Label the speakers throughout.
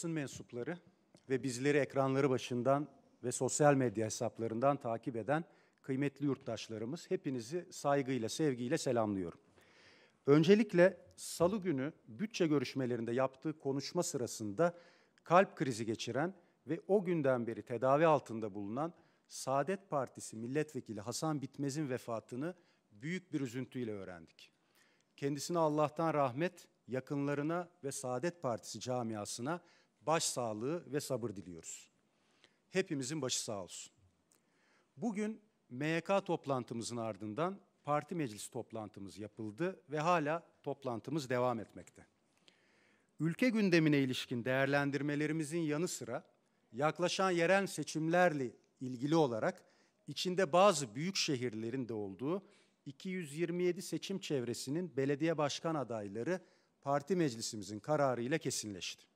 Speaker 1: basın mensupları ve bizleri ekranları başından ve sosyal medya hesaplarından takip eden kıymetli yurttaşlarımız hepinizi saygıyla, sevgiyle selamlıyorum. Öncelikle salı günü bütçe görüşmelerinde yaptığı konuşma sırasında kalp krizi geçiren ve o günden beri tedavi altında bulunan Saadet Partisi milletvekili Hasan Bitmez'in vefatını büyük bir üzüntüyle öğrendik. Kendisine Allah'tan rahmet, yakınlarına ve Saadet Partisi camiasına Baş sağlığı ve sabır diliyoruz. Hepimizin başı sağ olsun. Bugün MYK toplantımızın ardından parti meclisi toplantımız yapıldı ve hala toplantımız devam etmekte. Ülke gündemine ilişkin değerlendirmelerimizin yanı sıra yaklaşan yerel seçimlerle ilgili olarak içinde bazı büyük şehirlerin de olduğu 227 seçim çevresinin belediye başkan adayları parti meclisimizin kararıyla kesinleşti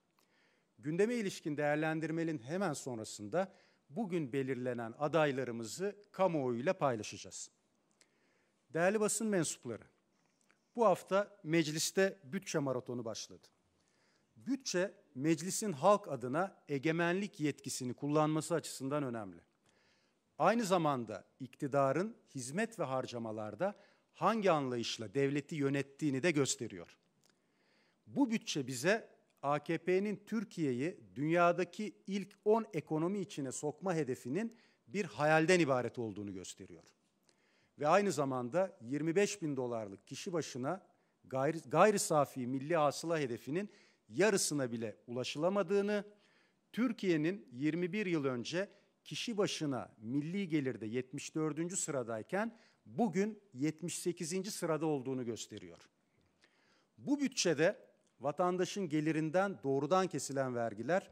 Speaker 1: gündeme ilişkin değerlendirmenin hemen sonrasında bugün belirlenen adaylarımızı kamuoyuyla paylaşacağız. Değerli basın mensupları, bu hafta mecliste bütçe maratonu başladı. Bütçe, meclisin halk adına egemenlik yetkisini kullanması açısından önemli. Aynı zamanda iktidarın hizmet ve harcamalarda hangi anlayışla devleti yönettiğini de gösteriyor. Bu bütçe bize AKP'nin Türkiye'yi dünyadaki ilk 10 ekonomi içine sokma hedefinin bir hayalden ibaret olduğunu gösteriyor. Ve aynı zamanda 25 bin dolarlık kişi başına gayri, gayri safi milli hasıla hedefinin yarısına bile ulaşılamadığını, Türkiye'nin 21 yıl önce kişi başına milli gelirde 74. sıradayken bugün 78. sırada olduğunu gösteriyor. Bu bütçede vatandaşın gelirinden doğrudan kesilen vergiler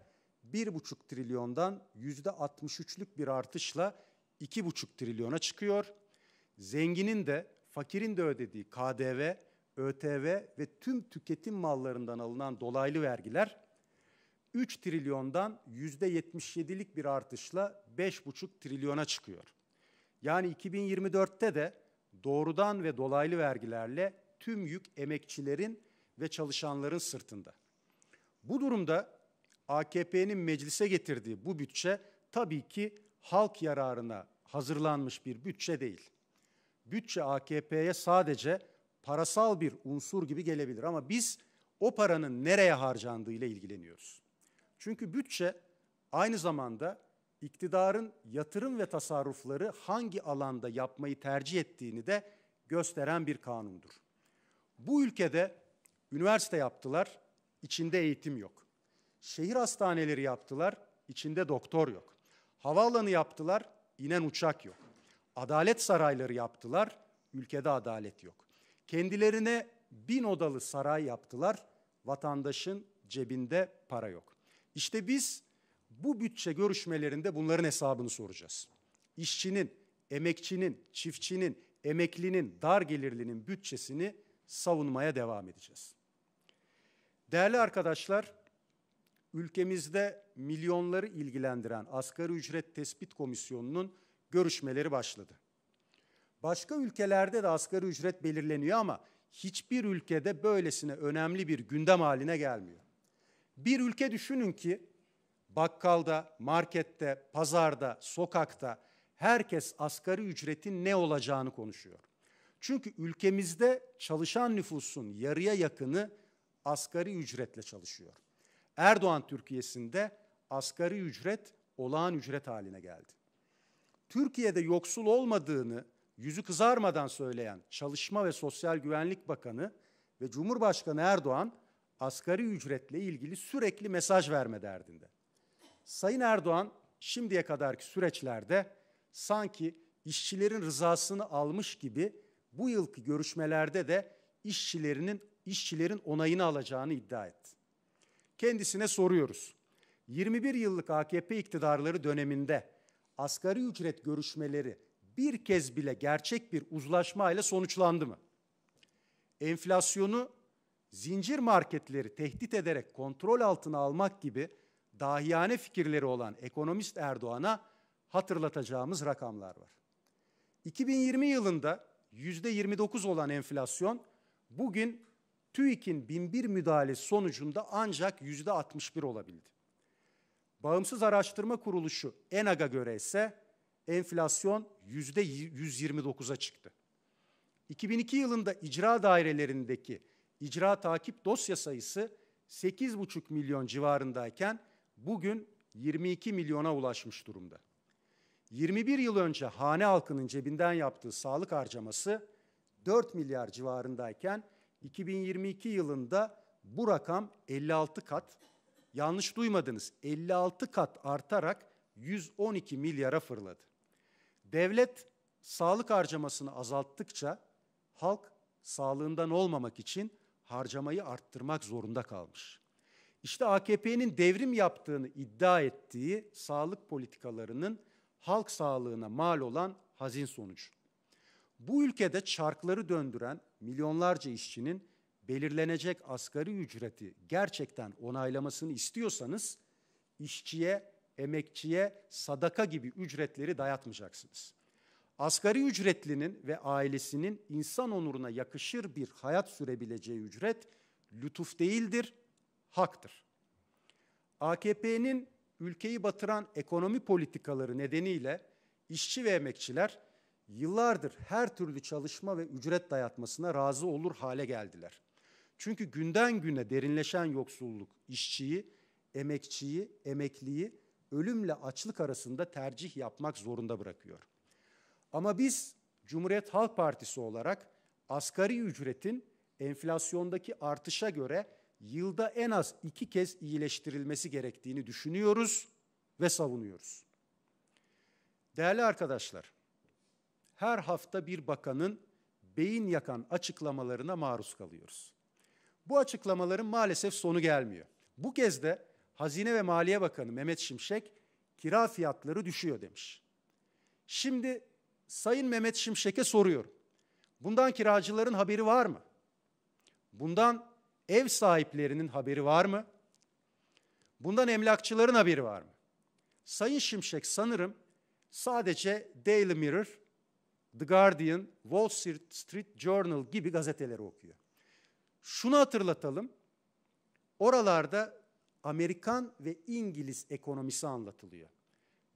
Speaker 1: 1,5 trilyondan %63'lük bir artışla 2,5 trilyona çıkıyor. Zenginin de fakirin de ödediği KDV, ÖTV ve tüm tüketim mallarından alınan dolaylı vergiler 3 trilyondan %77'lik bir artışla 5,5 trilyona çıkıyor. Yani 2024'te de doğrudan ve dolaylı vergilerle tüm yük emekçilerin ve çalışanların sırtında. Bu durumda AKP'nin meclise getirdiği bu bütçe tabii ki halk yararına hazırlanmış bir bütçe değil. Bütçe AKP'ye sadece parasal bir unsur gibi gelebilir ama biz o paranın nereye harcandığı ile ilgileniyoruz. Çünkü bütçe aynı zamanda iktidarın yatırım ve tasarrufları hangi alanda yapmayı tercih ettiğini de gösteren bir kanundur. Bu ülkede Üniversite yaptılar, içinde eğitim yok. Şehir hastaneleri yaptılar, içinde doktor yok. Havaalanı yaptılar, inen uçak yok. Adalet sarayları yaptılar, ülkede adalet yok. Kendilerine bin odalı saray yaptılar, vatandaşın cebinde para yok. İşte biz bu bütçe görüşmelerinde bunların hesabını soracağız. İşçinin, emekçinin, çiftçinin, emeklinin, dar gelirlinin bütçesini savunmaya devam edeceğiz. Değerli arkadaşlar, ülkemizde milyonları ilgilendiren Asgari Ücret Tespit Komisyonu'nun görüşmeleri başladı. Başka ülkelerde de asgari ücret belirleniyor ama hiçbir ülkede böylesine önemli bir gündem haline gelmiyor. Bir ülke düşünün ki bakkalda, markette, pazarda, sokakta herkes asgari ücretin ne olacağını konuşuyor. Çünkü ülkemizde çalışan nüfusun yarıya yakını asgari ücretle çalışıyor. Erdoğan Türkiye'sinde asgari ücret olağan ücret haline geldi. Türkiye'de yoksul olmadığını yüzü kızarmadan söyleyen Çalışma ve Sosyal Güvenlik Bakanı ve Cumhurbaşkanı Erdoğan asgari ücretle ilgili sürekli mesaj verme derdinde. Sayın Erdoğan şimdiye kadarki süreçlerde sanki işçilerin rızasını almış gibi bu yılki görüşmelerde de işçilerinin işçilerin onayını alacağını iddia etti. Kendisine soruyoruz. 21 yıllık AKP iktidarları döneminde asgari ücret görüşmeleri bir kez bile gerçek bir uzlaşma ile sonuçlandı mı? Enflasyonu zincir marketleri tehdit ederek kontrol altına almak gibi dahiyane fikirleri olan ekonomist Erdoğan'a hatırlatacağımız rakamlar var. 2020 yılında %29 olan enflasyon bugün TÜİK'in 1001 müdahalesi sonucunda ancak yüzde %61 olabildi. Bağımsız Araştırma Kuruluşu ENAG'a göre ise enflasyon yüzde %129'a çıktı. 2002 yılında icra dairelerindeki icra takip dosya sayısı 8,5 milyon civarındayken bugün 22 milyona ulaşmış durumda. 21 yıl önce hane halkının cebinden yaptığı sağlık harcaması 4 milyar civarındayken 2022 yılında bu rakam 56 kat, yanlış duymadınız 56 kat artarak 112 milyara fırladı. Devlet sağlık harcamasını azalttıkça halk sağlığından olmamak için harcamayı arttırmak zorunda kalmış. İşte AKP'nin devrim yaptığını iddia ettiği sağlık politikalarının halk sağlığına mal olan hazin sonucu. Bu ülkede çarkları döndüren milyonlarca işçinin belirlenecek asgari ücreti gerçekten onaylamasını istiyorsanız işçiye, emekçiye sadaka gibi ücretleri dayatmayacaksınız. Asgari ücretlinin ve ailesinin insan onuruna yakışır bir hayat sürebileceği ücret lütuf değildir, haktır. AKP'nin ülkeyi batıran ekonomi politikaları nedeniyle işçi ve emekçiler yıllardır her türlü çalışma ve ücret dayatmasına razı olur hale geldiler. Çünkü günden güne derinleşen yoksulluk işçiyi, emekçiyi, emekliyi ölümle açlık arasında tercih yapmak zorunda bırakıyor. Ama biz Cumhuriyet Halk Partisi olarak asgari ücretin enflasyondaki artışa göre yılda en az iki kez iyileştirilmesi gerektiğini düşünüyoruz ve savunuyoruz. Değerli arkadaşlar, her hafta bir bakanın beyin yakan açıklamalarına maruz kalıyoruz. Bu açıklamaların maalesef sonu gelmiyor. Bu kez de Hazine ve Maliye Bakanı Mehmet Şimşek kira fiyatları düşüyor demiş. Şimdi Sayın Mehmet Şimşek'e soruyorum. Bundan kiracıların haberi var mı? Bundan ev sahiplerinin haberi var mı? Bundan emlakçıların haberi var mı? Sayın Şimşek sanırım sadece Daily Mirror The Guardian, Wall Street Journal gibi gazeteleri okuyor. Şunu hatırlatalım. Oralarda Amerikan ve İngiliz ekonomisi anlatılıyor.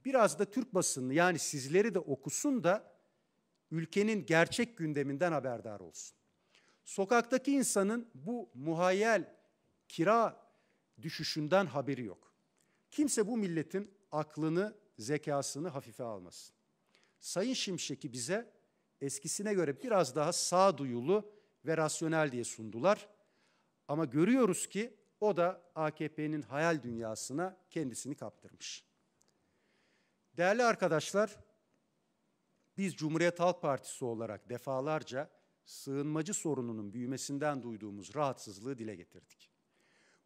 Speaker 1: Biraz da Türk basını yani sizleri de okusun da ülkenin gerçek gündeminden haberdar olsun. Sokaktaki insanın bu muhayyel kira düşüşünden haberi yok. Kimse bu milletin aklını, zekasını hafife almasın. Sayın Şimşek'i bize eskisine göre biraz daha sağduyulu ve rasyonel diye sundular. Ama görüyoruz ki o da AKP'nin hayal dünyasına kendisini kaptırmış. Değerli arkadaşlar, biz Cumhuriyet Halk Partisi olarak defalarca sığınmacı sorununun büyümesinden duyduğumuz rahatsızlığı dile getirdik.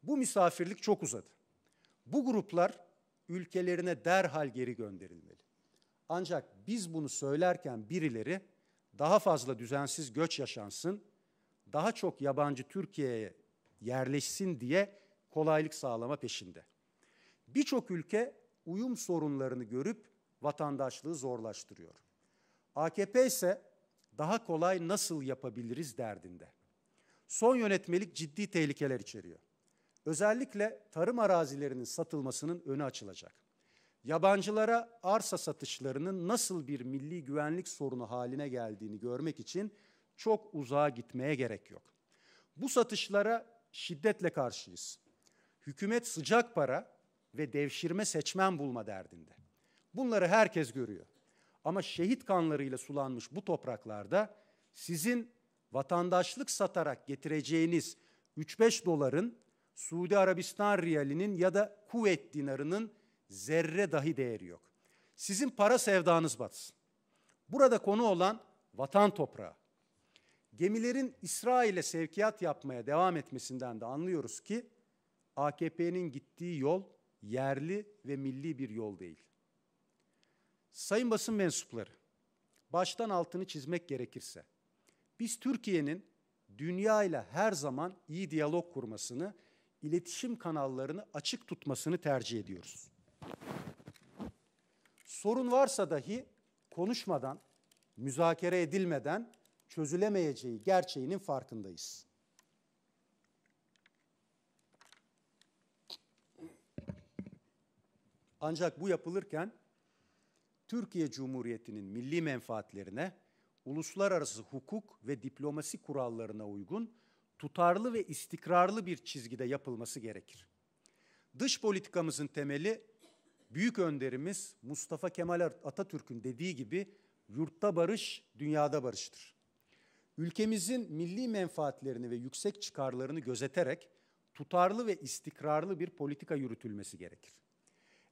Speaker 1: Bu misafirlik çok uzadı. Bu gruplar ülkelerine derhal geri gönderilmeli. Ancak biz bunu söylerken birileri daha fazla düzensiz göç yaşansın, daha çok yabancı Türkiye'ye yerleşsin diye kolaylık sağlama peşinde. Birçok ülke uyum sorunlarını görüp vatandaşlığı zorlaştırıyor. AKP ise daha kolay nasıl yapabiliriz derdinde. Son yönetmelik ciddi tehlikeler içeriyor. Özellikle tarım arazilerinin satılmasının önü açılacak yabancılara arsa satışlarının nasıl bir milli güvenlik sorunu haline geldiğini görmek için çok uzağa gitmeye gerek yok. Bu satışlara şiddetle karşıyız. Hükümet sıcak para ve devşirme seçmen bulma derdinde. Bunları herkes görüyor. Ama şehit kanlarıyla sulanmış bu topraklarda sizin vatandaşlık satarak getireceğiniz 3-5 doların Suudi Arabistan riyalinin ya da Kuveyt dinarının zerre dahi değeri yok. Sizin para sevdanız batsın. Burada konu olan vatan toprağı. Gemilerin İsrail'e sevkiyat yapmaya devam etmesinden de anlıyoruz ki AKP'nin gittiği yol yerli ve milli bir yol değil. Sayın basın mensupları, baştan altını çizmek gerekirse, biz Türkiye'nin dünya ile her zaman iyi diyalog kurmasını, iletişim kanallarını açık tutmasını tercih ediyoruz sorun varsa dahi konuşmadan, müzakere edilmeden çözülemeyeceği gerçeğinin farkındayız. Ancak bu yapılırken Türkiye Cumhuriyeti'nin milli menfaatlerine, uluslararası hukuk ve diplomasi kurallarına uygun tutarlı ve istikrarlı bir çizgide yapılması gerekir. Dış politikamızın temeli büyük önderimiz Mustafa Kemal Atatürk'ün dediği gibi yurtta barış, dünyada barıştır. Ülkemizin milli menfaatlerini ve yüksek çıkarlarını gözeterek tutarlı ve istikrarlı bir politika yürütülmesi gerekir.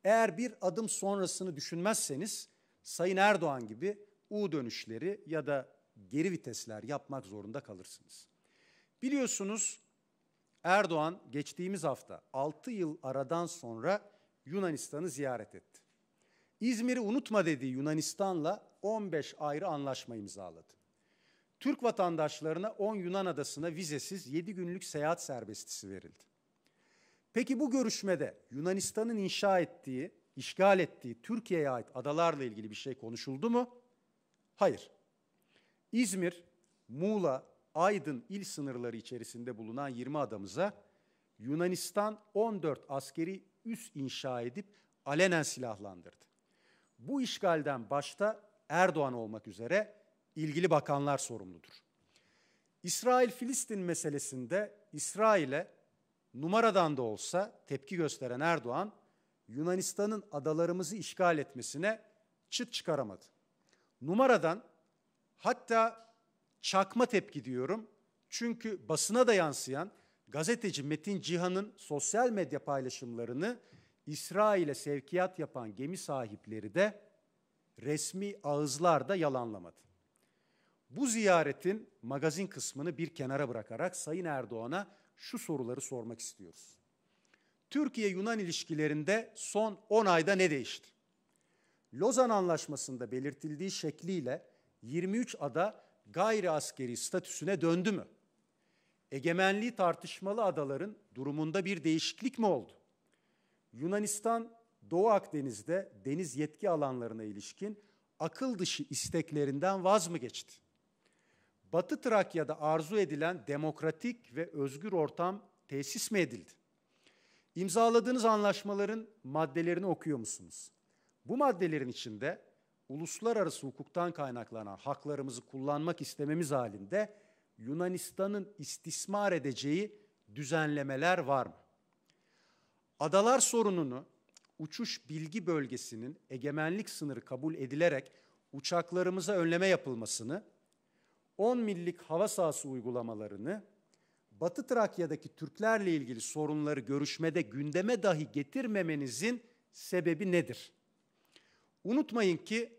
Speaker 1: Eğer bir adım sonrasını düşünmezseniz Sayın Erdoğan gibi U dönüşleri ya da geri vitesler yapmak zorunda kalırsınız. Biliyorsunuz Erdoğan geçtiğimiz hafta 6 yıl aradan sonra Yunanistan'ı ziyaret etti. İzmir'i unutma dediği Yunanistan'la 15 ayrı anlaşma imzaladı. Türk vatandaşlarına 10 Yunan adasına vizesiz 7 günlük seyahat serbestisi verildi. Peki bu görüşmede Yunanistan'ın inşa ettiği, işgal ettiği Türkiye'ye ait adalarla ilgili bir şey konuşuldu mu? Hayır. İzmir, Muğla, Aydın il sınırları içerisinde bulunan 20 adamıza Yunanistan 14 askeri üs inşa edip alenen silahlandırdı. Bu işgalden başta Erdoğan olmak üzere ilgili bakanlar sorumludur. İsrail-Filistin meselesinde İsrail'e numaradan da olsa tepki gösteren Erdoğan, Yunanistan'ın adalarımızı işgal etmesine çıt çıkaramadı. Numaradan hatta çakma tepki diyorum çünkü basına da yansıyan gazeteci Metin Cihan'ın sosyal medya paylaşımlarını İsrail'e sevkiyat yapan gemi sahipleri de resmi ağızlar da yalanlamadı. Bu ziyaretin magazin kısmını bir kenara bırakarak Sayın Erdoğan'a şu soruları sormak istiyoruz. Türkiye-Yunan ilişkilerinde son 10 ayda ne değişti? Lozan Anlaşması'nda belirtildiği şekliyle 23 ada gayri askeri statüsüne döndü mü? egemenliği tartışmalı adaların durumunda bir değişiklik mi oldu? Yunanistan Doğu Akdeniz'de deniz yetki alanlarına ilişkin akıl dışı isteklerinden vaz mı geçti? Batı Trakya'da arzu edilen demokratik ve özgür ortam tesis mi edildi? İmzaladığınız anlaşmaların maddelerini okuyor musunuz? Bu maddelerin içinde uluslararası hukuktan kaynaklanan haklarımızı kullanmak istememiz halinde Yunanistan'ın istismar edeceği düzenlemeler var mı? Adalar sorununu uçuş bilgi bölgesinin egemenlik sınırı kabul edilerek uçaklarımıza önleme yapılmasını, 10 millik hava sahası uygulamalarını, Batı Trakya'daki Türklerle ilgili sorunları görüşmede gündeme dahi getirmemenizin sebebi nedir? Unutmayın ki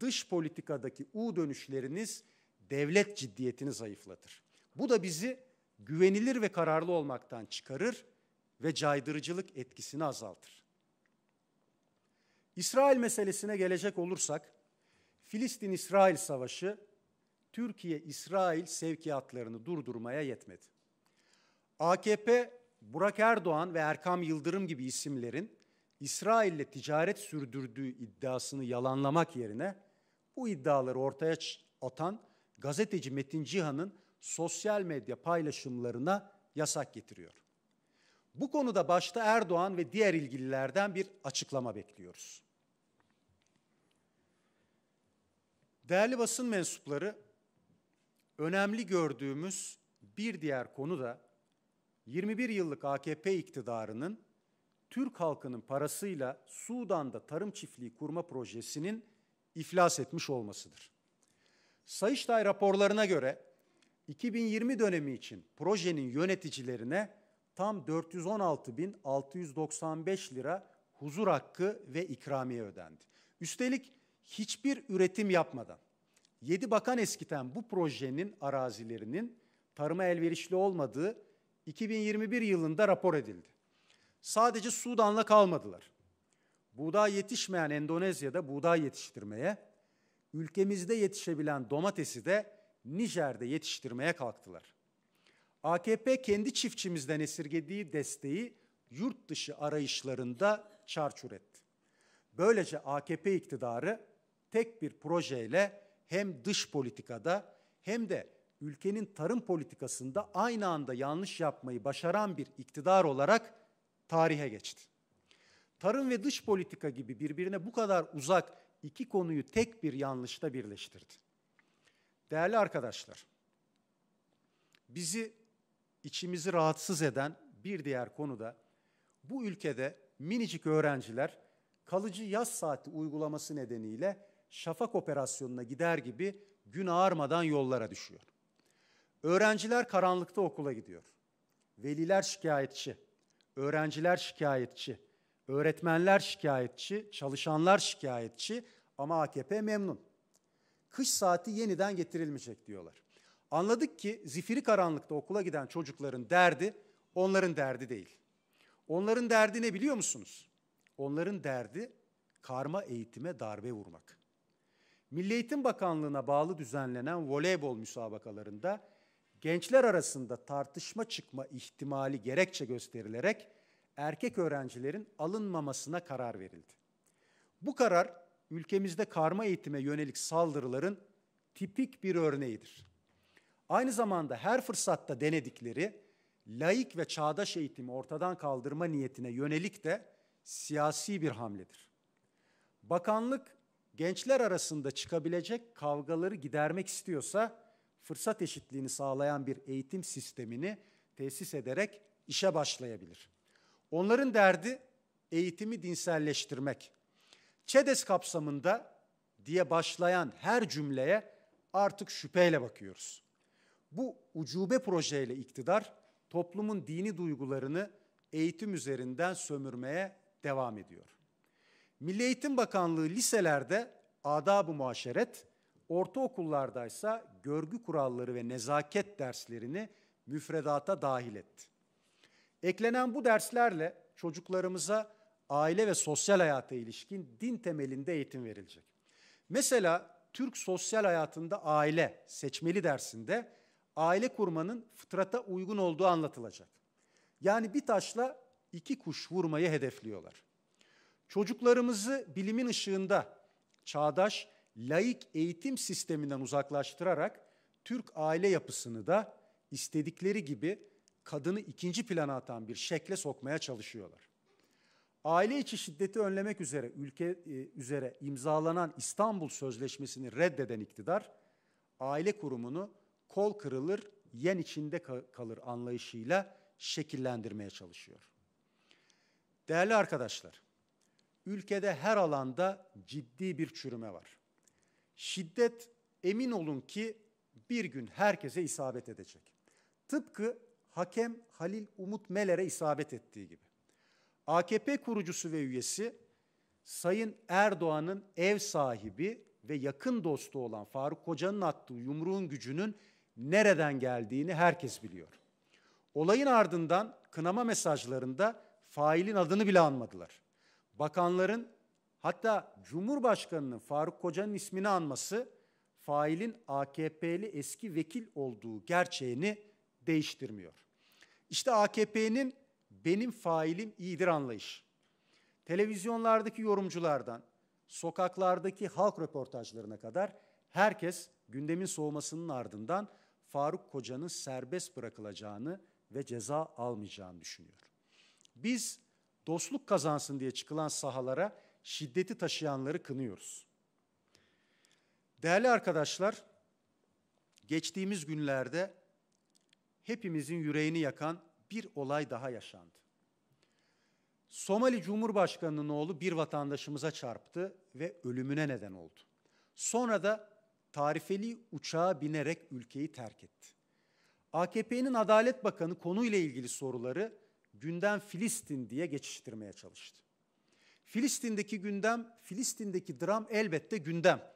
Speaker 1: dış politikadaki U dönüşleriniz devlet ciddiyetini zayıflatır. Bu da bizi güvenilir ve kararlı olmaktan çıkarır ve caydırıcılık etkisini azaltır. İsrail meselesine gelecek olursak, Filistin-İsrail savaşı Türkiye-İsrail sevkiyatlarını durdurmaya yetmedi. AKP, Burak Erdoğan ve Erkam Yıldırım gibi isimlerin İsrail ile ticaret sürdürdüğü iddiasını yalanlamak yerine bu iddiaları ortaya atan gazeteci Metin Cihan'ın sosyal medya paylaşımlarına yasak getiriyor. Bu konuda başta Erdoğan ve diğer ilgililerden bir açıklama bekliyoruz. Değerli basın mensupları, önemli gördüğümüz bir diğer konu da 21 yıllık AKP iktidarının Türk halkının parasıyla Sudan'da tarım çiftliği kurma projesinin iflas etmiş olmasıdır. Sayıştay raporlarına göre 2020 dönemi için projenin yöneticilerine tam 416.695 lira huzur hakkı ve ikramiye ödendi. Üstelik hiçbir üretim yapmadan 7 bakan eskiten bu projenin arazilerinin tarıma elverişli olmadığı 2021 yılında rapor edildi. Sadece Sudan'la kalmadılar. Buğday yetişmeyen Endonezya'da buğday yetiştirmeye, ülkemizde yetişebilen domatesi de Nijer'de yetiştirmeye kalktılar. AKP kendi çiftçimizden esirgediği desteği yurt dışı arayışlarında çarçur etti. Böylece AKP iktidarı tek bir projeyle hem dış politikada hem de ülkenin tarım politikasında aynı anda yanlış yapmayı başaran bir iktidar olarak tarihe geçti. Tarım ve dış politika gibi birbirine bu kadar uzak iki konuyu tek bir yanlışta birleştirdi. Değerli arkadaşlar, bizi içimizi rahatsız eden bir diğer konu da bu ülkede minicik öğrenciler kalıcı yaz saati uygulaması nedeniyle şafak operasyonuna gider gibi gün ağarmadan yollara düşüyor. Öğrenciler karanlıkta okula gidiyor. Veliler şikayetçi, öğrenciler şikayetçi. Öğretmenler şikayetçi, çalışanlar şikayetçi ama AKP memnun. Kış saati yeniden getirilmeyecek diyorlar. Anladık ki zifiri karanlıkta okula giden çocukların derdi onların derdi değil. Onların derdi ne biliyor musunuz? Onların derdi karma eğitime darbe vurmak. Milli Eğitim Bakanlığı'na bağlı düzenlenen voleybol müsabakalarında gençler arasında tartışma çıkma ihtimali gerekçe gösterilerek erkek öğrencilerin alınmamasına karar verildi. Bu karar ülkemizde karma eğitime yönelik saldırıların tipik bir örneğidir. Aynı zamanda her fırsatta denedikleri laik ve çağdaş eğitimi ortadan kaldırma niyetine yönelik de siyasi bir hamledir. Bakanlık gençler arasında çıkabilecek kavgaları gidermek istiyorsa fırsat eşitliğini sağlayan bir eğitim sistemini tesis ederek işe başlayabilir. Onların derdi eğitimi dinselleştirmek. ÇEDES kapsamında diye başlayan her cümleye artık şüpheyle bakıyoruz. Bu ucube projeyle iktidar toplumun dini duygularını eğitim üzerinden sömürmeye devam ediyor. Milli Eğitim Bakanlığı liselerde adab-ı muaşeret, ortaokullardaysa görgü kuralları ve nezaket derslerini müfredata dahil etti. Eklenen bu derslerle çocuklarımıza aile ve sosyal hayata ilişkin din temelinde eğitim verilecek. Mesela Türk sosyal hayatında aile seçmeli dersinde aile kurmanın fıtrata uygun olduğu anlatılacak. Yani bir taşla iki kuş vurmayı hedefliyorlar. Çocuklarımızı bilimin ışığında çağdaş laik eğitim sisteminden uzaklaştırarak Türk aile yapısını da istedikleri gibi kadını ikinci plana atan bir şekle sokmaya çalışıyorlar. Aile içi şiddeti önlemek üzere ülke e, üzere imzalanan İstanbul Sözleşmesi'ni reddeden iktidar aile kurumunu kol kırılır, yen içinde kalır anlayışıyla şekillendirmeye çalışıyor. Değerli arkadaşlar, ülkede her alanda ciddi bir çürüme var. Şiddet emin olun ki bir gün herkese isabet edecek. Tıpkı hakem Halil Umut Meler'e isabet ettiği gibi. AKP kurucusu ve üyesi Sayın Erdoğan'ın ev sahibi ve yakın dostu olan Faruk Koca'nın attığı yumruğun gücünün nereden geldiğini herkes biliyor. Olayın ardından kınama mesajlarında failin adını bile anmadılar. Bakanların hatta Cumhurbaşkanı'nın Faruk Koca'nın ismini anması failin AKP'li eski vekil olduğu gerçeğini değiştirmiyor. İşte AKP'nin benim failim iyidir anlayış. Televizyonlardaki yorumculardan, sokaklardaki halk röportajlarına kadar herkes gündemin soğumasının ardından Faruk Koca'nın serbest bırakılacağını ve ceza almayacağını düşünüyor. Biz dostluk kazansın diye çıkılan sahalara şiddeti taşıyanları kınıyoruz. Değerli arkadaşlar, geçtiğimiz günlerde hepimizin yüreğini yakan bir olay daha yaşandı. Somali Cumhurbaşkanı'nın oğlu bir vatandaşımıza çarptı ve ölümüne neden oldu. Sonra da tarifeli uçağa binerek ülkeyi terk etti. AKP'nin Adalet Bakanı konuyla ilgili soruları gündem Filistin diye geçiştirmeye çalıştı. Filistin'deki gündem, Filistin'deki dram elbette gündem.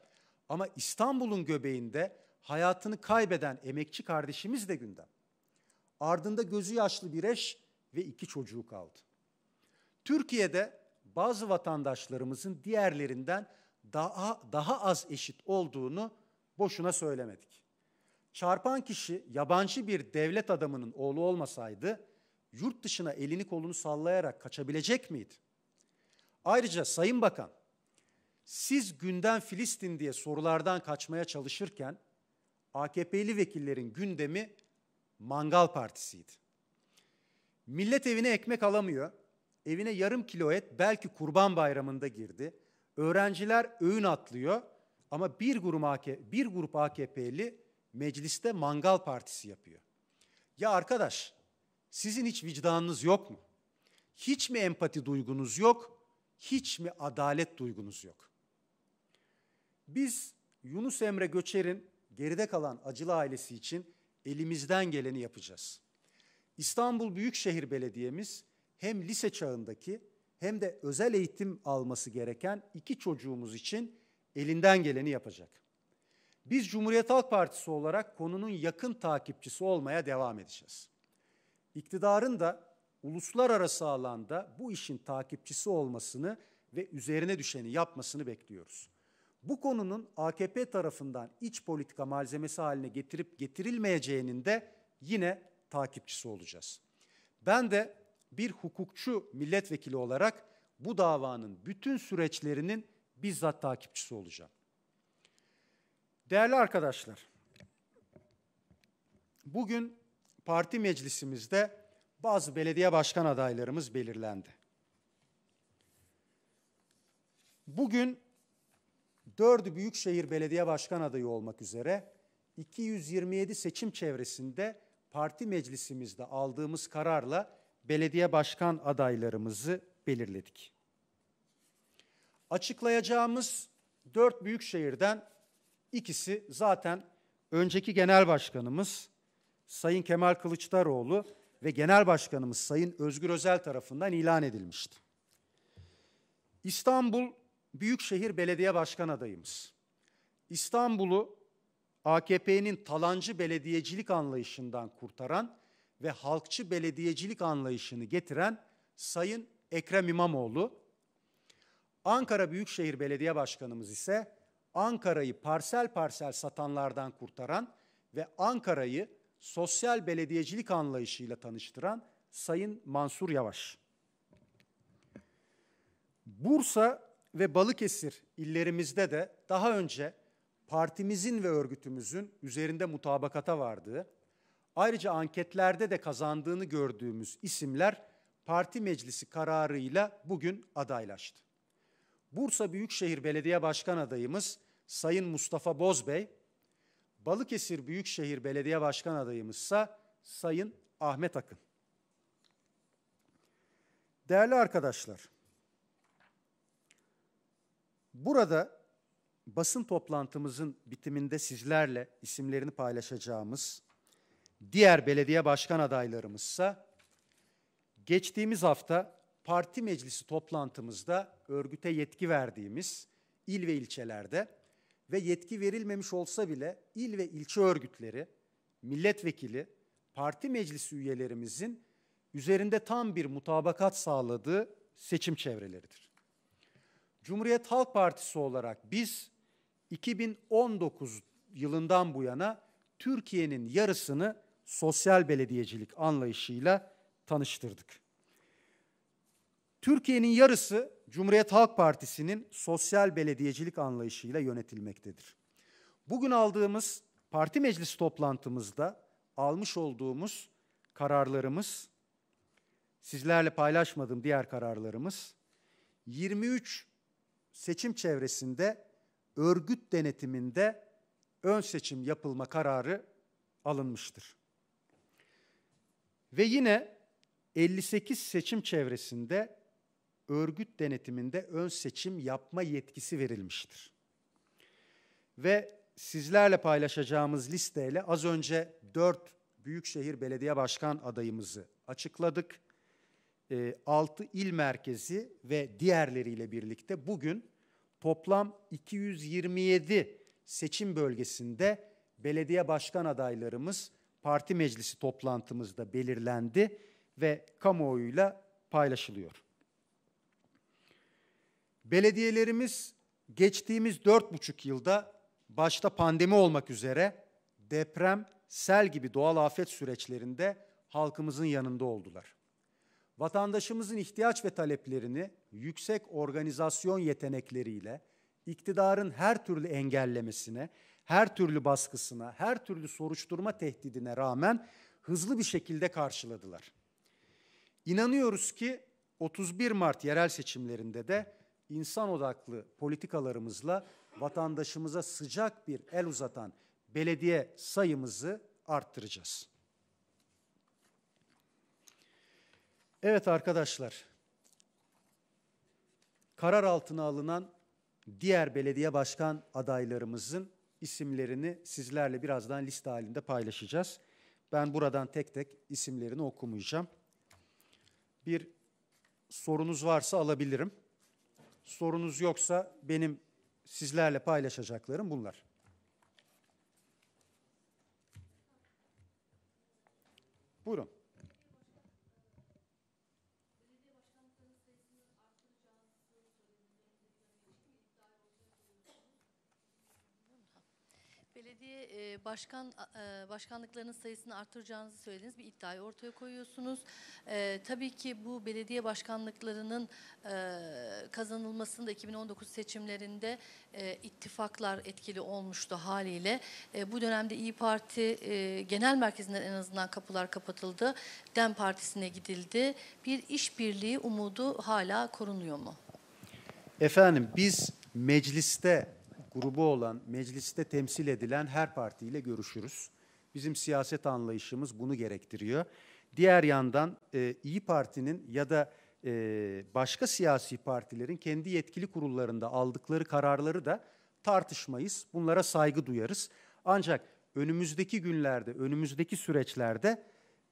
Speaker 1: Ama İstanbul'un göbeğinde hayatını kaybeden emekçi kardeşimiz de gündem. Ardında gözü yaşlı bir eş ve iki çocuğu kaldı. Türkiye'de bazı vatandaşlarımızın diğerlerinden daha, daha az eşit olduğunu boşuna söylemedik. Çarpan kişi yabancı bir devlet adamının oğlu olmasaydı yurt dışına elini kolunu sallayarak kaçabilecek miydi? Ayrıca Sayın Bakan, siz günden Filistin diye sorulardan kaçmaya çalışırken AKP'li vekillerin gündemi mangal partisiydi. Millet evine ekmek alamıyor. Evine yarım kilo et belki kurban bayramında girdi. Öğrenciler öğün atlıyor ama bir grup, AKP, bir grup AKP'li mecliste mangal partisi yapıyor. Ya arkadaş sizin hiç vicdanınız yok mu? Hiç mi empati duygunuz yok? Hiç mi adalet duygunuz yok? Biz Yunus Emre Göçer'in geride kalan acılı ailesi için elimizden geleni yapacağız. İstanbul Büyükşehir Belediye'miz hem lise çağındaki hem de özel eğitim alması gereken iki çocuğumuz için elinden geleni yapacak. Biz Cumhuriyet Halk Partisi olarak konunun yakın takipçisi olmaya devam edeceğiz. İktidarın da uluslararası alanda bu işin takipçisi olmasını ve üzerine düşeni yapmasını bekliyoruz bu konunun AKP tarafından iç politika malzemesi haline getirip getirilmeyeceğinin de yine takipçisi olacağız. Ben de bir hukukçu milletvekili olarak bu davanın bütün süreçlerinin bizzat takipçisi olacağım. Değerli arkadaşlar, bugün parti meclisimizde bazı belediye başkan adaylarımız belirlendi. Bugün dördü Büyükşehir Belediye Başkan adayı olmak üzere 227 seçim çevresinde parti meclisimizde aldığımız kararla belediye başkan adaylarımızı belirledik. Açıklayacağımız dört büyük şehirden ikisi zaten önceki genel başkanımız Sayın Kemal Kılıçdaroğlu ve genel başkanımız Sayın Özgür Özel tarafından ilan edilmişti. İstanbul Büyükşehir Belediye Başkan adayımız. İstanbul'u AKP'nin talancı belediyecilik anlayışından kurtaran ve halkçı belediyecilik anlayışını getiren Sayın Ekrem İmamoğlu. Ankara Büyükşehir Belediye Başkanımız ise Ankara'yı parsel parsel satanlardan kurtaran ve Ankara'yı sosyal belediyecilik anlayışıyla tanıştıran Sayın Mansur Yavaş. Bursa ve Balıkesir illerimizde de daha önce partimizin ve örgütümüzün üzerinde mutabakata vardığı, ayrıca anketlerde de kazandığını gördüğümüz isimler parti meclisi kararıyla bugün adaylaştı. Bursa Büyükşehir Belediye Başkan adayımız Sayın Mustafa Bozbey, Balıkesir Büyükşehir Belediye Başkan adayımızsa Sayın Ahmet Akın. Değerli arkadaşlar, Burada basın toplantımızın bitiminde sizlerle isimlerini paylaşacağımız diğer belediye başkan adaylarımızsa geçtiğimiz hafta parti meclisi toplantımızda örgüte yetki verdiğimiz il ve ilçelerde ve yetki verilmemiş olsa bile il ve ilçe örgütleri, milletvekili, parti meclisi üyelerimizin üzerinde tam bir mutabakat sağladığı seçim çevreleridir. Cumhuriyet Halk Partisi olarak biz 2019 yılından bu yana Türkiye'nin yarısını sosyal belediyecilik anlayışıyla tanıştırdık. Türkiye'nin yarısı Cumhuriyet Halk Partisi'nin sosyal belediyecilik anlayışıyla yönetilmektedir. Bugün aldığımız parti meclis toplantımızda almış olduğumuz kararlarımız, sizlerle paylaşmadığım diğer kararlarımız 23 seçim çevresinde örgüt denetiminde ön seçim yapılma kararı alınmıştır. Ve yine 58 seçim çevresinde örgüt denetiminde ön seçim yapma yetkisi verilmiştir. Ve sizlerle paylaşacağımız listeyle az önce 4 Büyükşehir Belediye Başkan adayımızı açıkladık. 6 e, il merkezi ve diğerleriyle birlikte bugün toplam 227 seçim bölgesinde belediye başkan adaylarımız parti meclisi toplantımızda belirlendi ve kamuoyuyla paylaşılıyor. Belediyelerimiz geçtiğimiz 4,5 yılda başta pandemi olmak üzere deprem, sel gibi doğal afet süreçlerinde halkımızın yanında oldular vatandaşımızın ihtiyaç ve taleplerini yüksek organizasyon yetenekleriyle iktidarın her türlü engellemesine, her türlü baskısına, her türlü soruşturma tehdidine rağmen hızlı bir şekilde karşıladılar. İnanıyoruz ki 31 Mart yerel seçimlerinde de insan odaklı politikalarımızla vatandaşımıza sıcak bir el uzatan belediye sayımızı arttıracağız. Evet arkadaşlar, karar altına alınan diğer belediye başkan adaylarımızın isimlerini sizlerle birazdan liste halinde paylaşacağız. Ben buradan tek tek isimlerini okumayacağım. Bir sorunuz varsa alabilirim. Sorunuz yoksa benim sizlerle paylaşacaklarım bunlar. Buyurun. Belediye e, başkan e, başkanlıklarının sayısını artıracağınızı söylediğiniz bir iddiayı ortaya koyuyorsunuz. E, tabii ki bu belediye başkanlıklarının kazanılmasında 2019 seçimlerinde ittifaklar etkili olmuştu haliyle. bu dönemde İyi Parti genel merkezinden en azından kapılar kapatıldı. DEM Partisi'ne gidildi. Bir işbirliği umudu hala korunuyor mu? Efendim biz mecliste grubu olan mecliste temsil edilen her partiyle görüşürüz. Bizim siyaset anlayışımız bunu gerektiriyor. Diğer yandan e, İyi Parti'nin ya da e, başka siyasi partilerin kendi yetkili kurullarında aldıkları kararları da tartışmayız. Bunlara saygı duyarız. Ancak önümüzdeki günlerde, önümüzdeki süreçlerde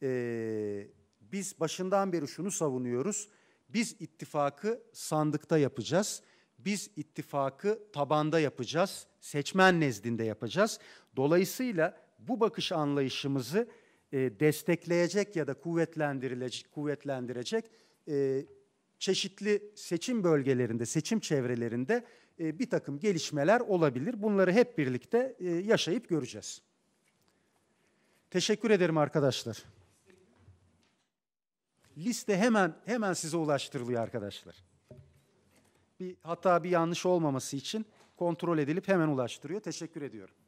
Speaker 1: e, biz başından beri şunu savunuyoruz. Biz ittifakı sandıkta yapacağız biz ittifakı tabanda yapacağız, seçmen nezdinde yapacağız. Dolayısıyla bu bakış anlayışımızı e, destekleyecek ya da kuvvetlendirilecek, kuvvetlendirecek e, çeşitli seçim bölgelerinde, seçim çevrelerinde e, bir takım gelişmeler olabilir. Bunları hep birlikte e, yaşayıp göreceğiz. Teşekkür ederim arkadaşlar. Liste hemen hemen size ulaştırılıyor arkadaşlar bir hata bir yanlış olmaması için kontrol edilip hemen ulaştırıyor. Teşekkür ediyorum.